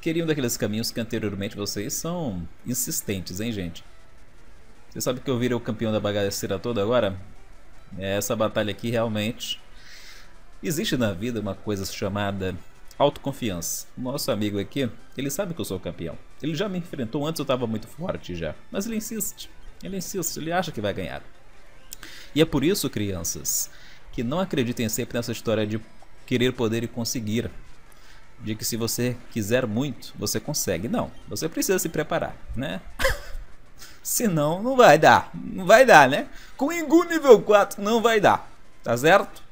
queriam daqueles caminhos que anteriormente vocês são insistentes, hein, gente? Você sabe que eu virei o campeão da bagaceira toda agora? É, essa batalha aqui realmente. Existe na vida uma coisa chamada autoconfiança. Nosso amigo aqui, ele sabe que eu sou campeão. Ele já me enfrentou antes, eu estava muito forte já. Mas ele insiste. Ele insiste, ele acha que vai ganhar. E é por isso, crianças, que não acreditem sempre nessa história de querer poder e conseguir de que se você quiser muito, você consegue. Não, você precisa se preparar, né? Senão não vai dar, não vai dar, né? Com Ingu nível 4 não vai dar, tá certo?